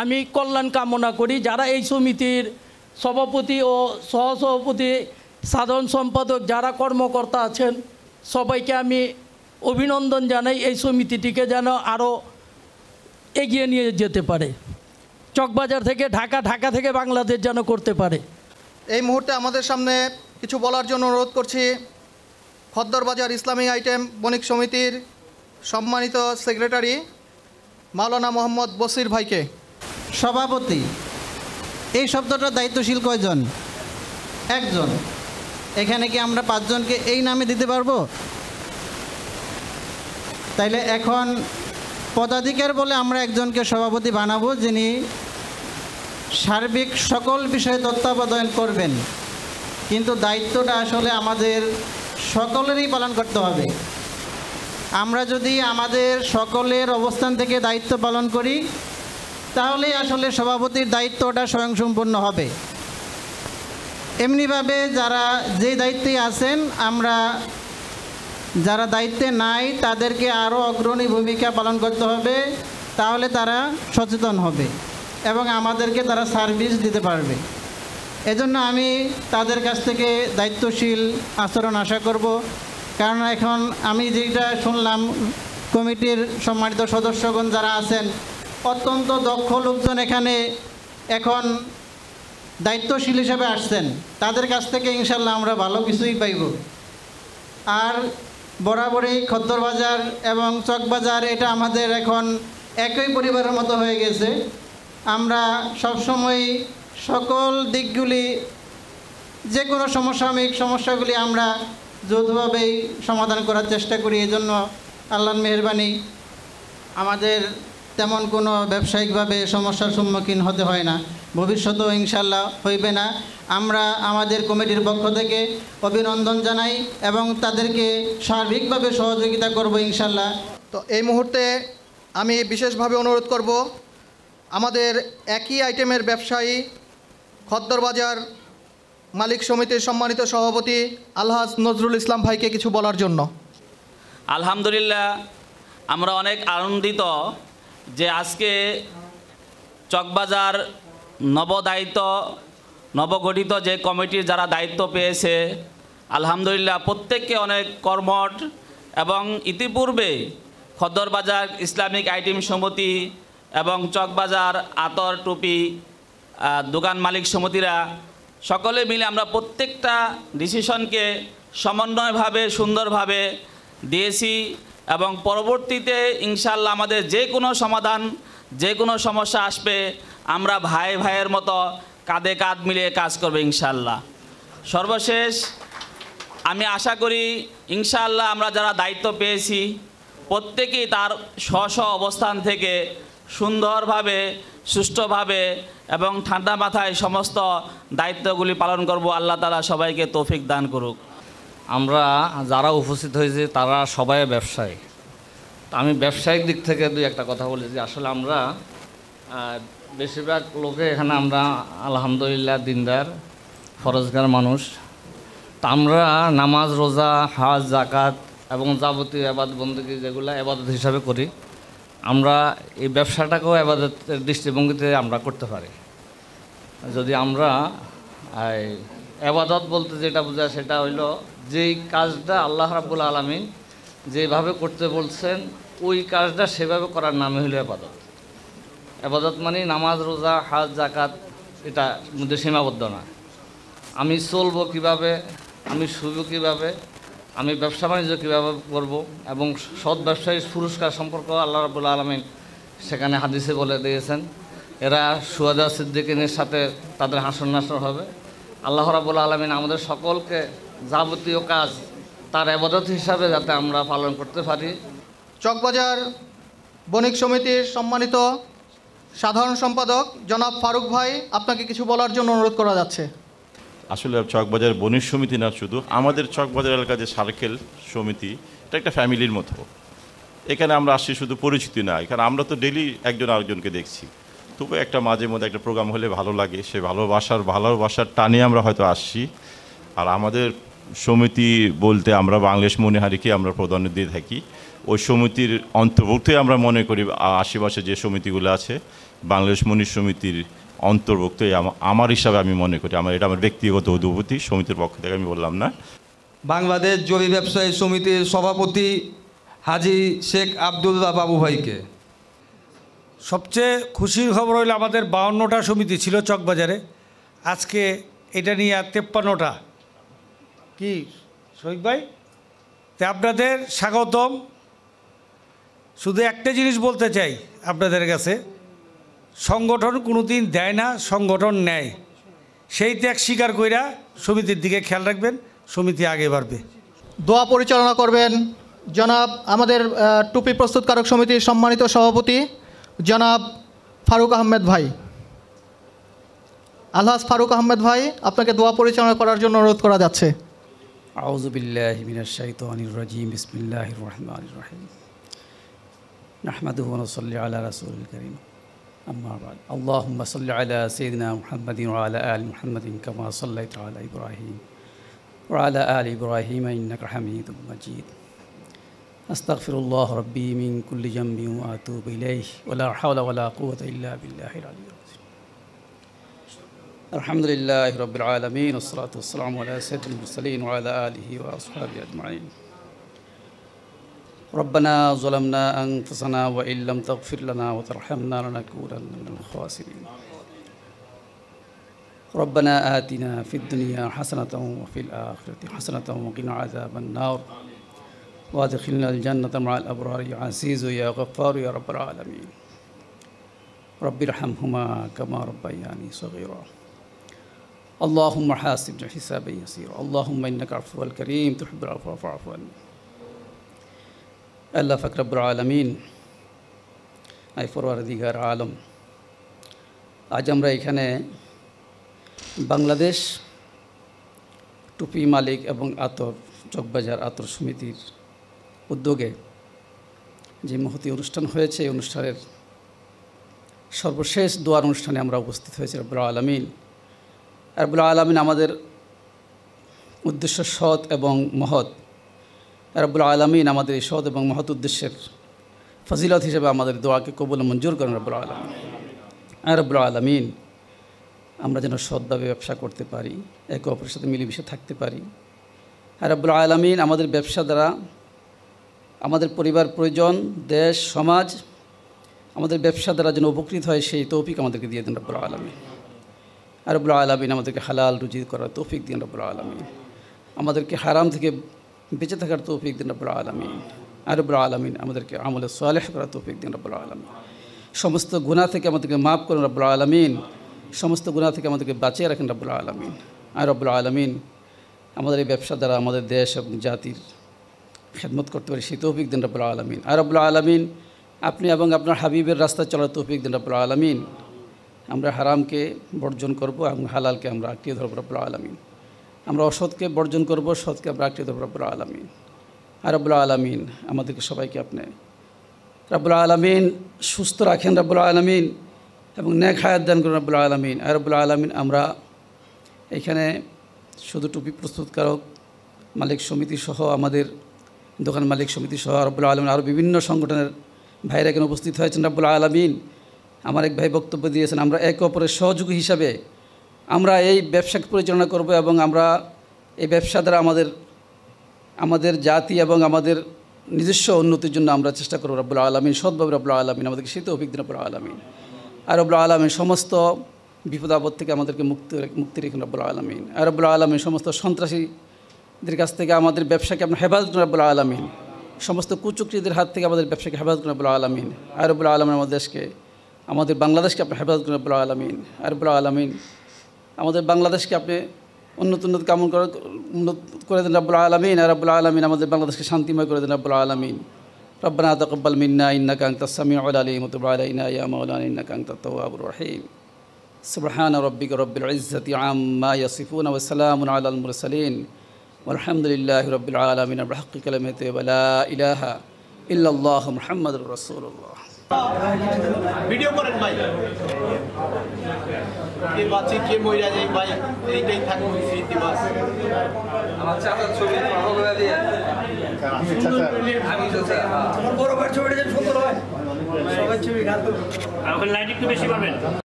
আমি কল্যাণ কামনা করি যারা এই সমিতির সভাপতি ও সহসভাপতি সাধারণ সম্পাদক যারা কর্মকর্তা আছেন সবাইকে আমি অভিনন্দন জানাই এই সমিতিটিকে যেন আরও এগিয়ে নিয়ে যেতে পারে চকবাজার থেকে ঢাকা ঢাকা থেকে বাংলাদেশ যেন করতে পারে এই মুহূর্তে আমাদের সামনে কিছু বলার জন্য অনুরোধ করছি খদ্দর বাজার ইসলামী আইটেম বণিক সমিতির সম্মানিত সেক্রেটারি মাওলানা মোহাম্মদ বসির ভাইকে সভাপতি এই শব্দটা দায়িত্বশীল কয়জন একজন এখানে কি আমরা পাঁচজনকে এই নামে দিতে পারবো তাইলে এখন পদাধিকার বলে আমরা একজনকে সভাপতি বানাবো যিনি সার্বিক সকল বিষয়ে তত্ত্বাবধান করবেন কিন্তু দায়িত্বটা আসলে আমাদের সকলেরই পালন করতে হবে আমরা যদি আমাদের সকলের অবস্থান থেকে দায়িত্ব পালন করি তাহলেই আসলে সভাপতির দায়িত্বটা স্বয়ংসম্পূর্ণ হবে এমনিভাবে যারা যে দায়িত্বে আছেন আমরা যারা দায়িত্বে নাই তাদেরকে আরও অগ্রণী ভূমিকা পালন করতে হবে তাহলে তারা সচেতন হবে এবং আমাদেরকে তারা সার্ভিস দিতে পারবে এজন্য আমি তাদের কাছ থেকে দায়িত্বশীল আচরণ আশা করব কারণ এখন আমি যেটা শুনলাম কমিটির সম্মানিত সদস্যগণ যারা আছেন অত্যন্ত দক্ষ লোকজন এখানে এখন দায়িত্বশীল হিসেবে আসছেন তাদের কাছ থেকে ইনশাল্লাহ আমরা ভালো কিছুই পাইব আর বরাবরই খদ্দর বাজার এবং চকবাজার এটা আমাদের এখন একই পরিবারের মতো হয়ে গেছে আমরা সবসময় সকল দিকগুলি যে কোনো সমসাময়িক সমস্যাগুলি আমরা যৌথভাবেই সমাধান করার চেষ্টা করি এজন্য আল্লাহর মেহরবানি আমাদের তেমন কোনো ব্যবসায়িকভাবে সমস্যার সম্মুখীন হতে হয় না ভবিষ্যতেও ইনশাল্লাহ হইবে না আমরা আমাদের কমিটির পক্ষ থেকে অভিনন্দন জানাই এবং তাদেরকে সার্বিকভাবে সহযোগিতা করব ইনশাল্লাহ তো এই মুহূর্তে আমি বিশেষভাবে অনুরোধ করব আমাদের একই আইটেমের ব্যবসায়ী খদ্দর বাজার মালিক সমিতির সম্মানিত সভাপতি আলহাজ নজরুল ইসলাম ভাইকে কিছু বলার জন্য আলহামদুলিল্লাহ আমরা অনেক আনন্দিত যে আজকে চকবাজার নবদায়িত্ব নবগঠিত যে কমিটির যারা দায়িত্ব পেয়েছে আলহামদুলিল্লাহ প্রত্যেককে অনেক কর্মট এবং ইতিপূর্বে খদ্দরবাজার ইসলামিক আইটিম সমিতি এবং চকবাজার আতর টুপি দোকান মালিক সমিতিরা সকলে মিলে আমরা প্রত্যেকটা ডিসিশনকে সমন্বয়ভাবে সুন্দরভাবে দিয়েছি এবং পরবর্তীতে ইনশাল্লাহ আমাদের যে কোনো সমাধান যে কোনো সমস্যা আসবে আমরা ভাই ভাইয়ের মতো কাঁধে কাঁধ মিলিয়ে কাজ করবে ইনশাল্লাহ সর্বশেষ আমি আশা করি ইনশাল্লাহ আমরা যারা দায়িত্ব পেয়েছি প্রত্যেকেই তার স্ব স্ব অবস্থান থেকে সুন্দরভাবে সুষ্ঠুভাবে এবং ঠান্ডা মাথায় সমস্ত দায়িত্বগুলি পালন করব আল্লাহ তালা সবাইকে তৌফিক দান করুক আমরা যারা উপস্থিত হয়েছি তারা সবাই ব্যবসায়ী তা আমি ব্যবসায়িক দিক থেকে দুই একটা কথা বলেছি আসলে আমরা বেশিরভাগ লোকে এখানে আমরা আলহামদুলিল্লাহ দিনদার ফরজগার মানুষ তা আমরা নামাজ রোজা হাজ জাকাত এবং যাবতীয় আবাদ বন্দুকি যেগুলো আবাদত হিসাবে করি আমরা এই ব্যবসাটাকেও আবাদতের দৃষ্টিভঙ্গিতে আমরা করতে পারি যদি আমরা আবাদত বলতে যেটা বোঝায় সেটা হইল যেই কাজটা আল্লাহ রাবুল আলমিন যেভাবে করতে বলছেন ওই কাজটা সেভাবে করার নামে হলো আপাতত আবাদত মানে নামাজ রোজা হাত জাকাত এটা মধ্যে সীমাবদ্ধ না আমি চলবো কিভাবে আমি শুব কিভাবে আমি ব্যবসা বাণিজ্য কীভাবে করবো এবং সৎ ব্যবসায়ী পুরস্কার সম্পর্ক আল্লাহ রাবুল আলমিন সেখানে হাদিসে বলে দিয়েছেন এরা সুয়াদা সিদ্দিকিনের সাথে তাদের হাসন নাসর হবে আল্লাহ রাবুল আলমিন আমাদের সকলকে যাবতীয় কাজ তার আবাদত হিসাবে যাতে আমরা পালন করতে পারি চকবাজার বণিক সমিতির সম্মানিত সাধারণ সম্পাদক জনাব ফারুক ভাই আপনাকে কিছু বলার জন্য অনুরোধ করা যাচ্ছে আসলে চকবাজার বণিক সমিতি না শুধু আমাদের চকবাজার এলাকা যে সার্কেল সমিতি এটা একটা ফ্যামিলির মতো এখানে আমরা আসছি শুধু পরিচিতি না এখানে আমরা তো ডেলি একজন আরেকজনকে দেখছি তবু একটা মাঝে মধ্যে একটা প্রোগ্রাম হলে ভালো লাগে সে ভালোবাসার ভালোবাসার টানে আমরা হয়তো আসছি আর আমাদের সমিতি বলতে আমরা বাংলাদেশ মনিহারিকে আমরা প্রাধান্য দিয়ে থাকি ওই সমিতির অন্তর্ভুক্তই আমরা মনে করি আশেপাশে যে সমিতিগুলো আছে বাংলাদেশ মনি সমিতির অন্তর্ভুক্ত আমার হিসাবে আমি মনে করি আমার এটা আমার ব্যক্তিগত অনুভূতি সমিতির পক্ষ থেকে আমি বললাম না বাংলাদেশ জমি ব্যবসায়ী সমিতির সভাপতি হাজি শেখ আবদুল্লাহ বাবু ভাইকে সবচেয়ে খুশির খবর হইল আমাদের বাউন্নটা সমিতি ছিল চকবাজারে আজকে এটা নিয়ে আর তেপ্পান্নটা কি শহীদ ভাই তো আপনাদের স্বাগতম শুধু একটা জিনিস বলতে চাই আপনাদের কাছে সংগঠন কোনো দিন দেয় না সংগঠন নেয় সেই ত্যাগ স্বীকার কইরা সমিতির দিকে খেয়াল রাখবেন সমিতি আগে বাড়বে দোয়া পরিচালনা করবেন জনাব আমাদের টুপি প্রস্তুতকারক সমিতির সম্মানিত সভাপতি জনাব ফারুক আহমেদ ভাই আলহাজ ফারুক আহমেদ ভাই আপনাকে দোয়া পরিচালনা করার জন্য অনুরোধ করা যাচ্ছে أعوذ بالله من الشيطان الرجيم بسم الله الرحمن الرحيم نحمده ونصلي على رسول الكريم أما بعد اللهم صل على سيدنا محمد وعلى آل محمد كما صليت على إبراهيم وعلى آل إبراهيم إنك حميد مجيد أستغفر الله ربي من كل جنب وأتوب إليه ولا حول ولا قوة إلا بالله العلي العظيم الحمد لله رب العالمين والصلاة والسلام على سيد المرسلين وعلى آله وأصحابه أجمعين ربنا ظلمنا أنفسنا وإن لم تغفر لنا وترحمنا لنكونن من الخاسرين ربنا آتنا في الدنيا حسنة وفي الآخرة حسنة وقنا عذاب النار وادخلنا الجنة مع الأبرار يا عزيز يا غفار يا رب العالمين رب ارحمهما كما ربياني صغيرا اللهم حاسبنا حسابا يسيرا اللهم إنك عفو الكريم تحب العفو فاعف عنا আল্লাহ ফাকরাবুর আলমিন আই ফরওয়ারদিগার আলম আজ আমরা এখানে বাংলাদেশ টুপি মালিক এবং আতর চকবাজার আতর সমিতির উদ্যোগে যে মহতি অনুষ্ঠান হয়েছে এই অনুষ্ঠানের সর্বশেষ দোয়ার অনুষ্ঠানে আমরা উপস্থিত হয়েছি রব্বুর আলমিন রবুল আলমিন আমাদের উদ্দেশ্য সৎ এবং মহৎ রব্বুল আলমিন আমাদের এই সৎ এবং মহৎ উদ্দেশ্যের ফজিলত হিসেবে আমাদের দোয়াকে কবুল মঞ্জুর করেন রব্বুল আলমিন আর হ্যাঁ, আলমিন আমরা যেন সৎভাবে ব্যবসা করতে পারি একে অপরের সাথে মিলেমিশে থাকতে পারি আর হ্যাঁ, রব্বুল আলমিন আমাদের ব্যবসা দ্বারা আমাদের পরিবার প্রয়োজন দেশ সমাজ আমাদের ব্যবসা দ্বারা যেন উপকৃত হয় সেই তৌফিক আমাদেরকে দিয়ে দেন রব্বুল আলমিন রবুল আলমিন আমাদেরকে হালাল রুজি করার তৌফিক দিন রবুল আলমিন আমাদেরকে হারাম থেকে বেঁচে থাকার তৌফিক দিন রবুল আলমিন রবুল আলমিন আমাদেরকে আমলে সোয়ালেহ করার তৌফিক দিন রবুল আলমিন সমস্ত গুণা থেকে আমাদেরকে মাফ করুন রব্বুল আলমিন সমস্ত গুণা থেকে আমাদেরকে বাঁচিয়ে রাখেন রব্বুল আলমিন আর রব্বুল আলমিন আমাদের এই ব্যবসা দ্বারা আমাদের দেশ এবং জাতির খেদমত করতে পারি সেই তৌফিক দিন রব্বুল আলমিন আর রব্বুল আলমিন আপনি এবং আপনার হাবিবের রাস্তা চলার তৌফিক দিন রব্বুল আলমিন আমরা হারামকে বর্জন করব এবং হালালকে আমরা আঁকড়িয়ে ধরব রব্বুল আলমিন আমরা অসৎকে বর্জন করব সৎকে আমরা আঁকড়িয়ে ধরব রব্বুল আলমিন আর রব্বুল আলমিন আমাদেরকে সবাইকে আপনি রব্বুল আলমিন সুস্থ রাখেন রব্বুল আলমিন এবং ন্যাক হায়াত দান করুন রব্বুল আলমিন আর রব্বুল আলমিন আমরা এখানে শুধু টুপি প্রস্তুতকারক মালিক সমিতি সহ আমাদের দোকান মালিক সমিতি সহ রব্বুল আলমিন আরও বিভিন্ন সংগঠনের ভাইরা এখানে উপস্থিত হয়েছেন রব্বুল আলমিন আমার এক ভাই বক্তব্য দিয়েছেন আমরা একে অপরের সহযোগী হিসাবে আমরা এই ব্যবসা পরিচালনা করব এবং আমরা এই ব্যবসা দ্বারা আমাদের আমাদের জাতি এবং আমাদের নিজস্ব উন্নতির জন্য আমরা চেষ্টা করব রব্লা আলমিন সৎভাবে রব্লা আলমিন আমাদেরকে শীত অভিজ্ঞতা রব্লা আলমিন আর রব্লা আলমিন সমস্ত বিপদ আপদ থেকে আমাদেরকে মুক্তি মুক্তি রেখুন রব্লা আলমিন আর রব্লা আলমিন সমস্ত সন্ত্রাসীদের কাছ থেকে আমাদের ব্যবসাকে আপনার হেফাজত রব্লা আলমিন সমস্ত কুচুকরিদের হাত থেকে আমাদের ব্যবসাকে হেফাজত রব্লা আলমিন আর রব্লা আলমিন আমাদের দেশকে আমাদের বাংলাদেশকে আপনি হেফাজত করেন আব্বুল আলমিন আরবুল আলমিন আমাদের বাংলাদেশকে আপনি উন্নত উন্নত কামন করে উন্নত করে দেন রব্বুল আলমিন আর রব্বুল আলমিন আমাদের বাংলাদেশকে শান্তিময় করে দেন রব্বুল আলমিন রব্বানা তকব্বাল মিন্না ইন্না কাং তাসামি আলিম তুবাহ ইন্না কাং তত্ত আবুর রহিম সুবহান রব্বিক রব্বিল ইজ্জতি আম্মা ইয়াসিফুন ওয়া সালামুন আলাল মুরসালিন আলহামদুলিল্লাহি রব্বিল আলামিন আর হাক্কি কালামাতি ওয়া লা ইলাহা ইল্লাল্লাহ মুহাম্মাদুর রাসূলুল্লাহ ভিডিও করেন ভাই কে বাঁচে কে মহিলা যায় ভাই এইটাই থাকুন স্মৃতি বাস আমার চাচার ছবি আমি হ্যাঁ। বড় ভাই ছবিটা সুন্দর হয় সবার ছবি গান তো লাইট একটু বেশি পাবেন